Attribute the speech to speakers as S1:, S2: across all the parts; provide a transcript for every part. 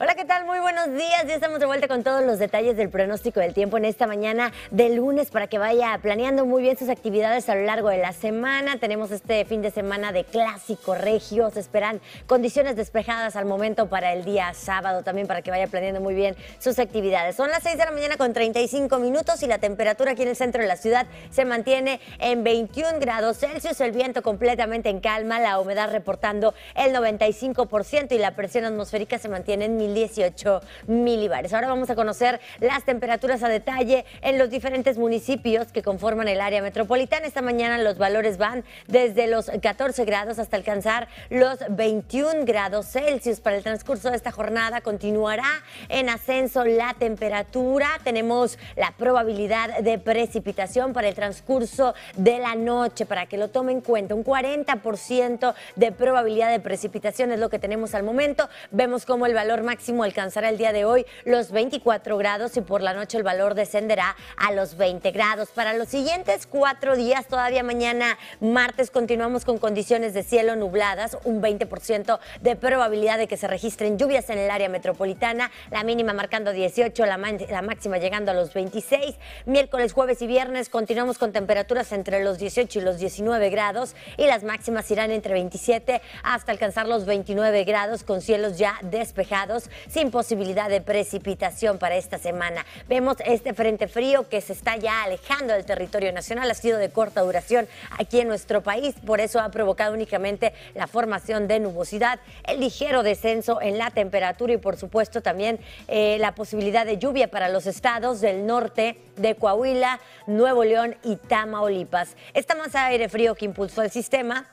S1: Hola, ¿qué tal? Muy buenos días. Ya estamos de vuelta con todos los detalles del pronóstico del tiempo en esta mañana de lunes para que vaya planeando muy bien sus actividades a lo largo de la semana. Tenemos este fin de semana de clásico regio. Se esperan condiciones despejadas al momento para el día sábado también para que vaya planeando muy bien sus actividades. Son las 6 de la mañana con 35 minutos y la temperatura aquí en el centro de la ciudad se mantiene en 21 grados Celsius. El viento completamente en calma, la humedad reportando el 95% y la presión atmosférica se mantiene en 18 milibares. Ahora vamos a conocer las temperaturas a detalle en los diferentes municipios que conforman el área metropolitana. Esta mañana los valores van desde los 14 grados hasta alcanzar los 21 grados Celsius. Para el transcurso de esta jornada continuará en ascenso la temperatura. Tenemos la probabilidad de precipitación para el transcurso de la noche, para que lo tomen en cuenta. Un 40% de probabilidad de precipitación es lo que tenemos al momento. Vemos cómo el valor máximo máximo alcanzará el día de hoy los 24 grados y por la noche el valor descenderá a los 20 grados. Para los siguientes cuatro días, todavía mañana martes, continuamos con condiciones de cielo nubladas, un 20% de probabilidad de que se registren lluvias en el área metropolitana, la mínima marcando 18, la, la máxima llegando a los 26. Miércoles, jueves y viernes continuamos con temperaturas entre los 18 y los 19 grados y las máximas irán entre 27 hasta alcanzar los 29 grados con cielos ya despejados sin posibilidad de precipitación para esta semana. Vemos este frente frío que se está ya alejando del territorio nacional, ha sido de corta duración aquí en nuestro país, por eso ha provocado únicamente la formación de nubosidad, el ligero descenso en la temperatura y por supuesto también eh, la posibilidad de lluvia para los estados del norte de Coahuila, Nuevo León y Tamaulipas. Esta masa de aire frío que impulsó el sistema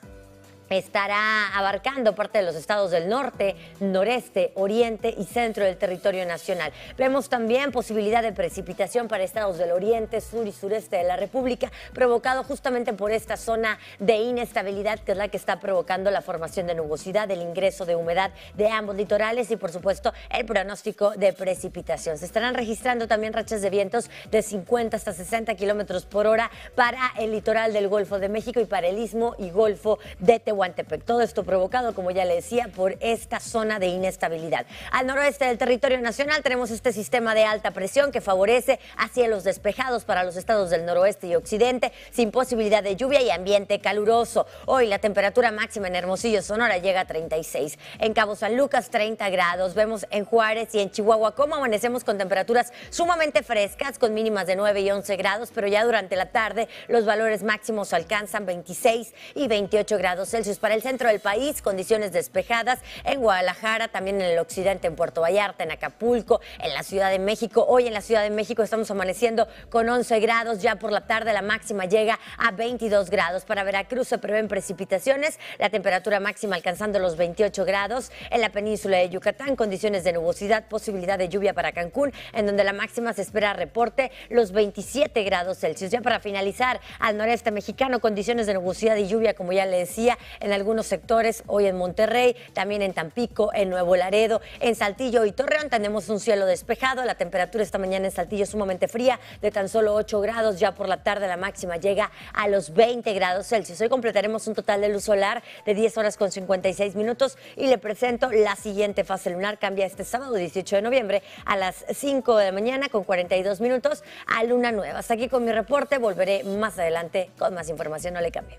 S1: estará abarcando parte de los estados del norte, noreste, oriente y centro del territorio nacional. Vemos también posibilidad de precipitación para estados del oriente, sur y sureste de la República, provocado justamente por esta zona de inestabilidad que es la que está provocando la formación de nubosidad, el ingreso de humedad de ambos litorales y por supuesto el pronóstico de precipitación. Se estarán registrando también rachas de vientos de 50 hasta 60 kilómetros por hora para el litoral del Golfo de México y para el istmo y Golfo de Tehuacán. Guantepec, Todo esto provocado, como ya le decía, por esta zona de inestabilidad. Al noroeste del territorio nacional tenemos este sistema de alta presión que favorece a cielos despejados para los estados del noroeste y occidente, sin posibilidad de lluvia y ambiente caluroso. Hoy la temperatura máxima en Hermosillo, Sonora, llega a 36. En Cabo San Lucas, 30 grados. Vemos en Juárez y en Chihuahua cómo amanecemos con temperaturas sumamente frescas, con mínimas de 9 y 11 grados, pero ya durante la tarde los valores máximos alcanzan 26 y 28 grados El para el centro del país, condiciones despejadas en Guadalajara, también en el occidente, en Puerto Vallarta, en Acapulco, en la Ciudad de México. Hoy en la Ciudad de México estamos amaneciendo con 11 grados, ya por la tarde la máxima llega a 22 grados. Para Veracruz se prevén precipitaciones, la temperatura máxima alcanzando los 28 grados. En la península de Yucatán, condiciones de nubosidad, posibilidad de lluvia para Cancún, en donde la máxima se espera reporte los 27 grados Celsius. Ya para finalizar, al noreste mexicano, condiciones de nubosidad y lluvia, como ya le decía, en algunos sectores, hoy en Monterrey, también en Tampico, en Nuevo Laredo, en Saltillo y Torreón tenemos un cielo despejado, la temperatura esta mañana en Saltillo es sumamente fría, de tan solo 8 grados, ya por la tarde la máxima llega a los 20 grados Celsius. Hoy completaremos un total de luz solar de 10 horas con 56 minutos y le presento la siguiente fase lunar, cambia este sábado 18 de noviembre a las 5 de la mañana con 42 minutos a luna nueva. Hasta aquí con mi reporte, volveré más adelante con más información, no le cambie.